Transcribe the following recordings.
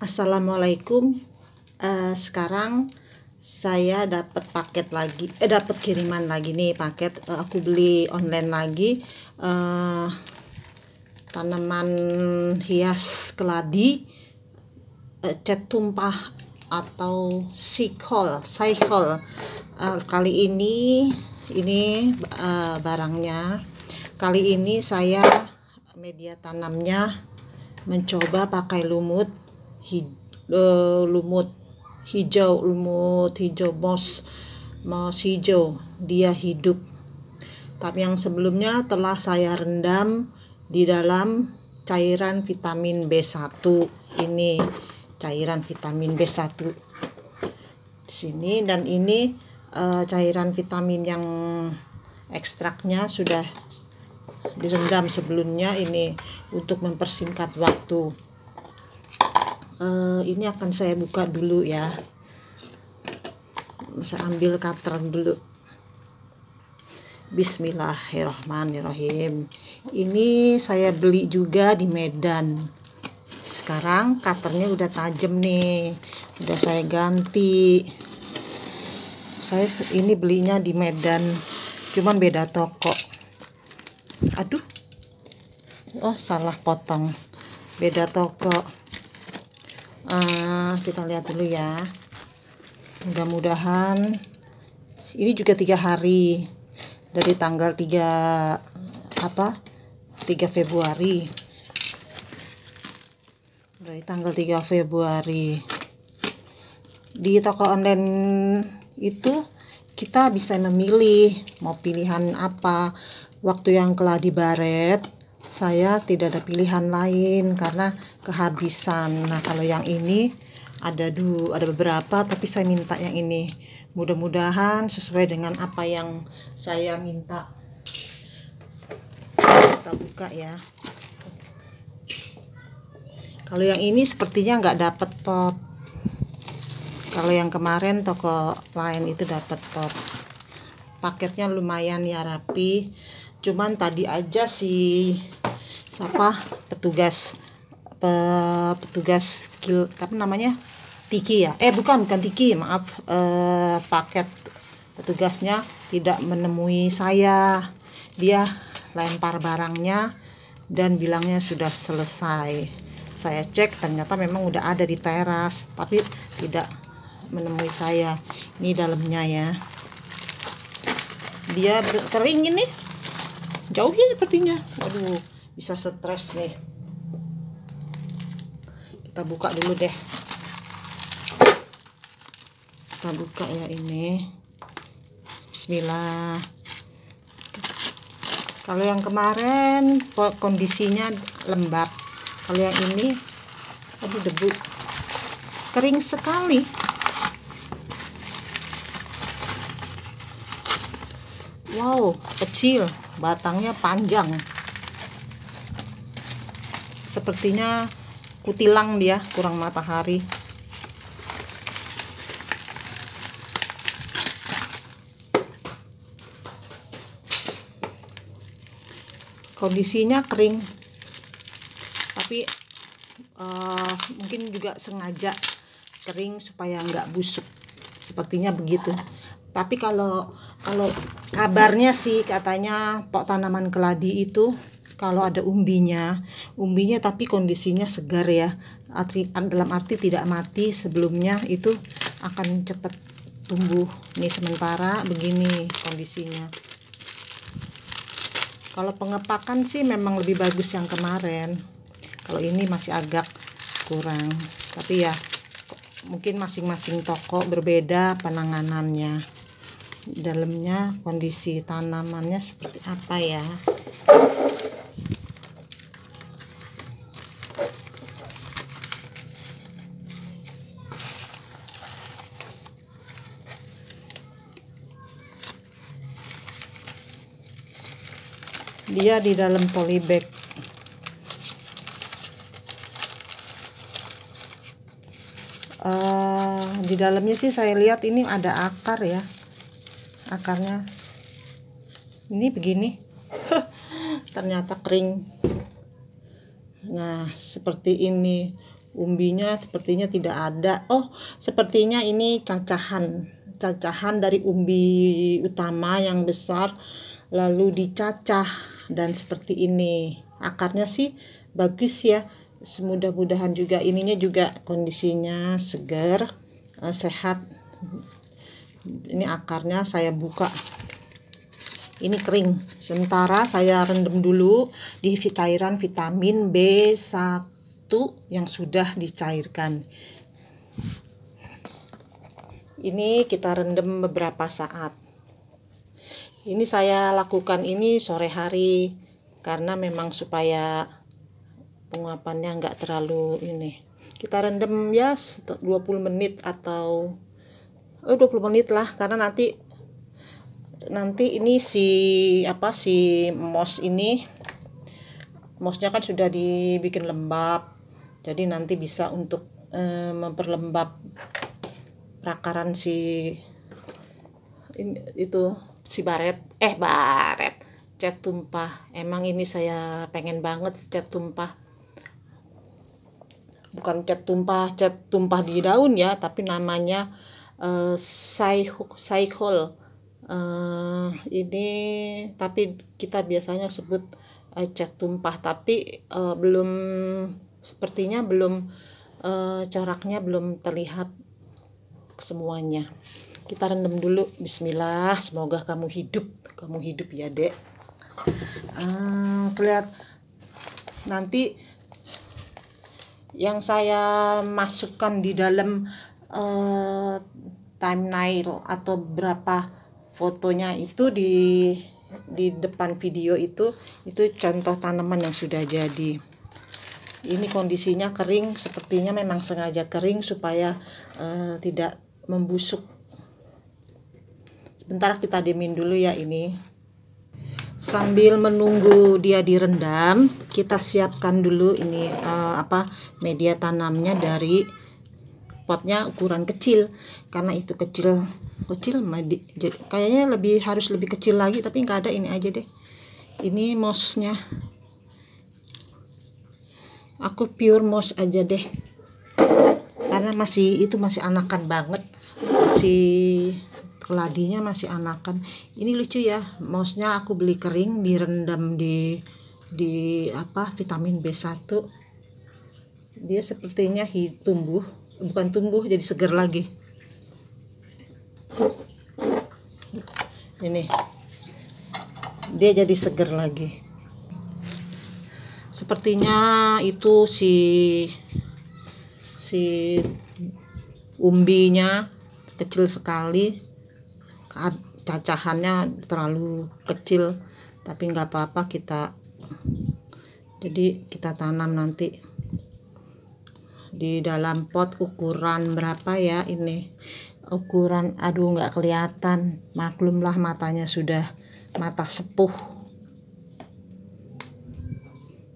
Assalamualaikum. Uh, sekarang saya dapat paket lagi, eh dapat kiriman lagi nih paket. Uh, aku beli online lagi uh, tanaman hias keladi, uh, cat tumpah atau sikol, sikol. Uh, kali ini ini uh, barangnya. Kali ini saya media tanamnya mencoba pakai lumut hid, uh, eh, lumut hijau lumut hijau moss mos hijau dia hidup tapi yang sebelumnya telah saya rendam di dalam cairan vitamin B1 ini cairan vitamin B1 di sini dan ini uh, cairan vitamin yang ekstraknya sudah direndam sebelumnya ini untuk mempersingkat waktu uh, ini akan saya buka dulu ya saya ambil cutter dulu Bismillahirrohmanirrohim ini saya beli juga di Medan sekarang cutternya udah tajam nih udah saya ganti saya ini belinya di Medan cuman beda toko aduh oh salah potong beda toko uh, kita lihat dulu ya mudah-mudahan ini juga tiga hari dari tanggal 3 apa 3 Februari dari tanggal 3 Februari di toko online itu kita bisa memilih mau pilihan apa waktu yang telah dibaret saya tidak ada pilihan lain karena kehabisan. Nah, kalau yang ini ada du ada beberapa tapi saya minta yang ini. Mudah-mudahan sesuai dengan apa yang saya minta. Kita buka ya. Kalau yang ini sepertinya nggak dapat pot. Kalau yang kemarin toko lain itu dapat pot. Paketnya lumayan ya rapi. Cuman tadi aja sih siapa petugas pe, petugas kil apa namanya Tiki ya eh bukan bukan Tiki maaf eh, paket petugasnya tidak menemui saya dia lempar barangnya dan bilangnya sudah selesai saya cek ternyata memang udah ada di teras tapi tidak menemui saya ini dalamnya ya dia kering ini jauhnya sepertinya waduh bisa stres nih kita buka dulu deh kita buka ya ini bismillah kalau yang kemarin kondisinya lembab kalau yang ini aduh debu kering sekali wow kecil batangnya panjang sepertinya kutilang dia kurang matahari kondisinya kering tapi uh, mungkin juga sengaja kering supaya nggak busuk sepertinya begitu tapi kalau kalau kabarnya sih katanya pok tanaman keladi itu kalau ada umbinya, umbinya tapi kondisinya segar ya. Atri, dalam arti tidak mati sebelumnya itu akan cepat tumbuh. nih sementara begini kondisinya. Kalau pengepakan sih memang lebih bagus yang kemarin. Kalau ini masih agak kurang. Tapi ya mungkin masing-masing toko berbeda penanganannya. Dalamnya kondisi tanamannya seperti apa ya. dia di dalam polybag uh, ah, di dalamnya sih saya lihat ini ada akar ya akarnya ini begini ternyata kering nah seperti ini umbinya sepertinya tidak ada oh sepertinya ini cacahan cacahan dari umbi utama yang besar lalu dicacah dan seperti ini akarnya sih bagus ya semudah-mudahan juga ininya juga kondisinya segar uh, eh, sehat ini akarnya saya buka ini kering sementara saya rendam dulu di cairan vitamin B1 yang sudah dicairkan ini kita rendam beberapa saat ini saya lakukan ini sore hari karena memang supaya penguapannya nggak terlalu ini kita rendam ya 20 menit atau oh 20 menit lah karena nanti nanti ini si apa si mos ini mosnya kan sudah dibikin lembab jadi nanti bisa untuk e, memperlembab prakaran si ini, itu si Baret eh Baret cat tumpah emang ini saya pengen banget cat tumpah bukan cat tumpah cat tumpah di daun ya tapi namanya uh, eh uh, ini tapi kita biasanya sebut uh, eh, cat tumpah tapi uh, belum sepertinya belum uh, coraknya belum terlihat semuanya kita rendam dulu Bismillah semoga kamu hidup kamu hidup ya dek hmm, kelihat nanti yang saya masukkan di dalam uh, thumbnail atau berapa fotonya itu di di depan video itu itu contoh tanaman yang sudah jadi ini kondisinya kering sepertinya memang sengaja kering supaya uh, tidak membusuk bentar kita dimin dulu ya ini sambil menunggu dia direndam kita siapkan dulu ini uh, apa media tanamnya dari potnya ukuran kecil karena itu kecil kecil madi, kayaknya lebih harus lebih kecil lagi tapi nggak ada ini aja deh ini mosnya aku pure mos aja deh karena masih itu masih anakan banget masih keladinya masih anakan ini lucu ya mouse-nya aku beli kering direndam di di apa vitamin B1 dia sepertinya tumbuh bukan tumbuh jadi segar lagi ini dia jadi segar lagi sepertinya itu si si umbinya kecil sekali Kan cacahannya terlalu kecil tapi nggak apa-apa kita jadi kita tanam nanti di dalam pot ukuran berapa ya ini ukuran aduh nggak kelihatan maklumlah matanya sudah mata sepuh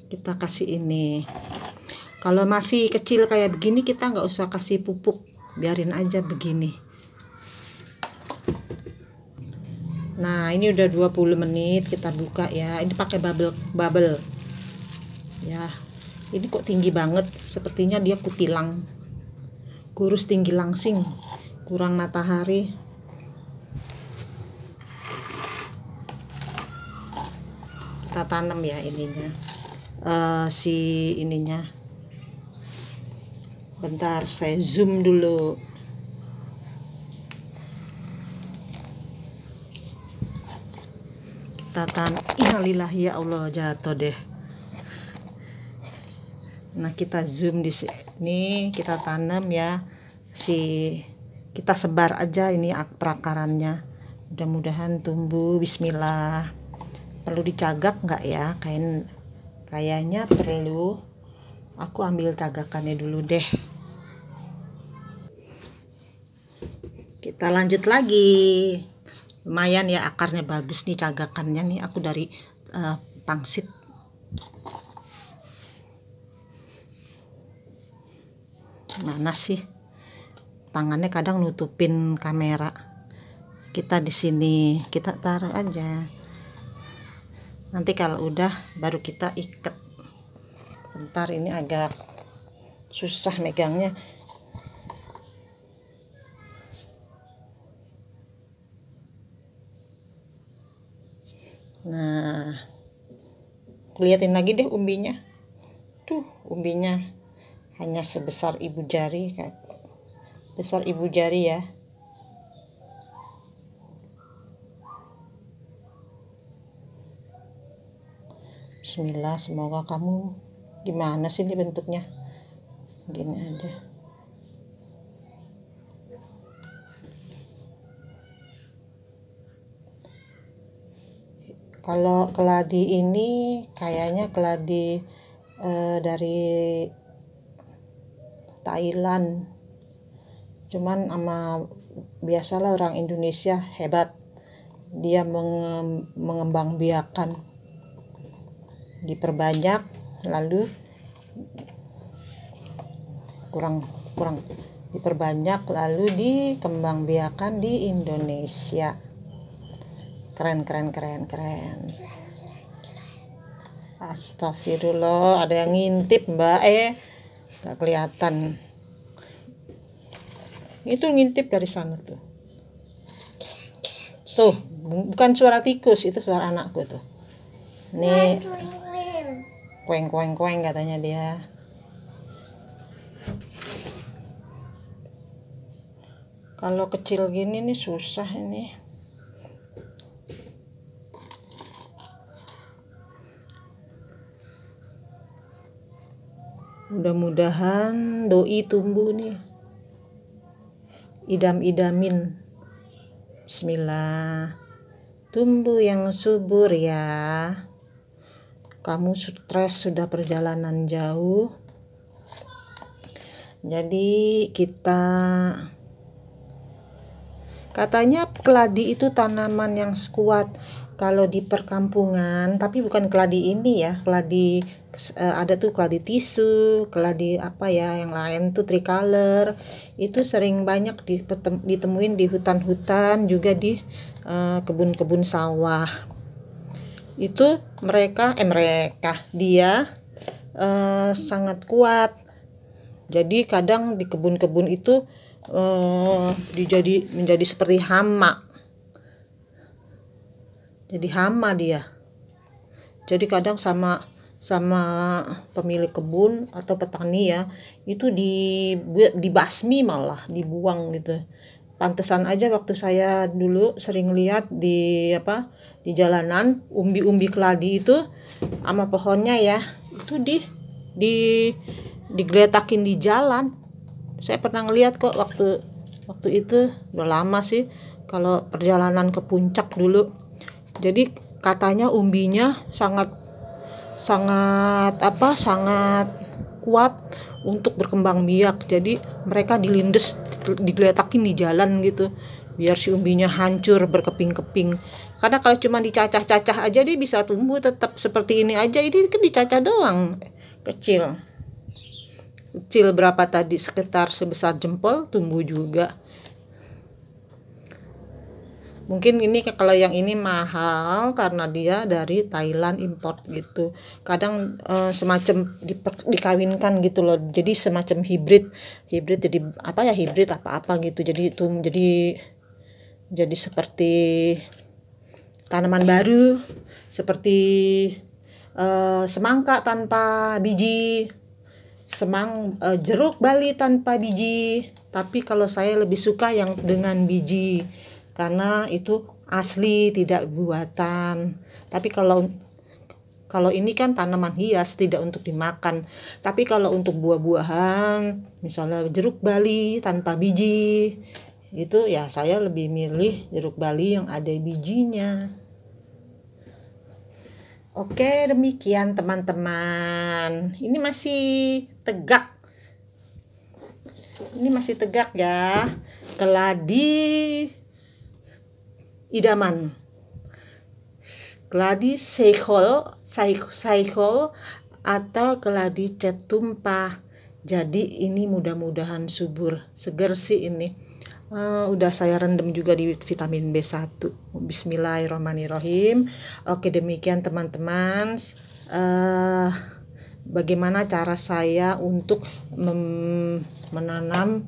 kita kasih ini kalau masih kecil kayak begini kita nggak usah kasih pupuk biarin aja begini Nah, ini udah 20 menit kita buka ya. Ini pakai bubble bubble. Ya. Ini kok tinggi banget, sepertinya dia kutilang. Kurus tinggi langsing, kurang matahari. Kita tanam ya ininya. Uh, si ininya. Bentar, saya zoom dulu. catatan Inilah ya Allah jatuh deh nah kita zoom di sini kita tanam ya si kita sebar aja ini perakarannya mudah-mudahan tumbuh bismillah perlu dicagak nggak ya kain kayaknya perlu aku ambil cagakannya dulu deh kita lanjut lagi lumayan ya akarnya bagus nih cagakannya nih aku dari uh, pangsit mana sih tangannya kadang nutupin kamera kita di sini kita taruh aja nanti kalau udah baru kita ikat bentar ini agak susah megangnya Nah, kelihatin lagi deh umbinya. Tuh, umbinya hanya sebesar ibu jari, kayak besar ibu jari ya. Bismillah, semoga kamu gimana sih ini bentuknya? Gini aja. kalau keladi ini kayaknya keladi eh, dari Thailand cuman sama biasalah orang Indonesia hebat dia menge mengembang biakan diperbanyak lalu kurang kurang diperbanyak lalu dikembang biakan di Indonesia keren keren keren keren astagfirullah ada yang ngintip mbak eh gak kelihatan itu ngintip dari sana tuh tuh bukan suara tikus itu suara anakku tuh nih koeng koeng koeng katanya dia kalau kecil gini nih susah ini mudah-mudahan doi tumbuh nih idam-idamin bismillah tumbuh yang subur ya kamu stres sudah perjalanan jauh jadi kita katanya keladi itu tanaman yang kuat kalau di perkampungan tapi bukan keladi ini ya keladi uh, ada tuh keladi tisu keladi apa ya yang lain tuh tricolor itu sering banyak ditemuin di hutan-hutan juga di eh, kebun-kebun uh, sawah itu mereka eh mereka dia uh, sangat kuat jadi kadang di kebun-kebun itu uh, dijadi menjadi seperti hama jadi hama dia jadi kadang sama sama pemilik kebun atau petani ya itu di dibasmi malah dibuang gitu pantesan aja waktu saya dulu sering lihat di apa di jalanan umbi-umbi keladi itu sama pohonnya ya itu di di digeletakin di jalan saya pernah ngeliat kok waktu waktu itu udah lama sih kalau perjalanan ke puncak dulu jadi katanya umbinya sangat sangat apa sangat kuat untuk berkembang biak. Jadi mereka dilindes diletakin di jalan gitu biar si umbinya hancur berkeping-keping. Karena kalau cuma dicacah-cacah aja dia bisa tumbuh tetap seperti ini aja. Ini kan dicacah doang kecil. Kecil berapa tadi sekitar sebesar jempol tumbuh juga mungkin ini kalau yang ini mahal karena dia dari Thailand import gitu kadang uh, semacam diper, dikawinkan gitu loh jadi semacam hibrid hibrid jadi apa ya hibrid apa apa gitu jadi itu jadi jadi seperti tanaman baru seperti uh, semangka tanpa biji semang uh, jeruk Bali tanpa biji tapi kalau saya lebih suka yang dengan biji karena itu asli tidak buatan tapi kalau kalau ini kan tanaman hias tidak untuk dimakan tapi kalau untuk buah-buahan misalnya jeruk bali tanpa biji itu ya saya lebih milih jeruk bali yang ada bijinya Oke, demikian teman-teman. Ini masih tegak. Ini masih tegak ya. Keladi idaman. keladi seikhol, seikhol atau gladi cetumpah. Jadi ini mudah-mudahan subur, seger sih ini. Uh, udah saya rendam juga di vitamin B1. Bismillahirrahmanirrahim. Oke, demikian teman-teman. Uh, bagaimana cara saya untuk menanam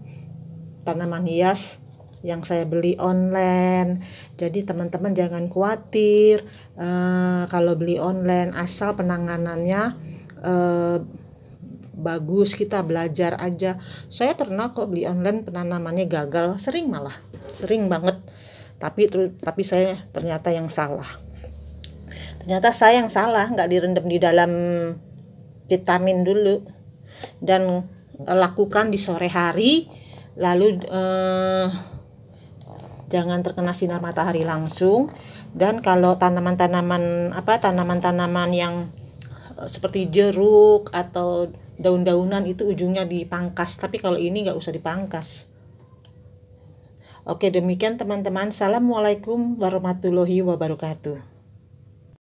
tanaman hias yang saya beli online. Jadi teman-teman jangan khawatir uh, kalau beli online asal penanganannya uh, bagus kita belajar aja. Saya pernah kok beli online penanamannya gagal, sering malah, sering banget. Tapi tapi saya ternyata yang salah. Ternyata saya yang salah, nggak direndam di dalam vitamin dulu dan lakukan di sore hari lalu uh, jangan terkena sinar matahari langsung dan kalau tanaman-tanaman apa tanaman-tanaman yang eh, seperti jeruk atau daun-daunan itu ujungnya dipangkas tapi kalau ini nggak usah dipangkas Oke demikian teman-teman Assalamualaikum warahmatullahi wabarakatuh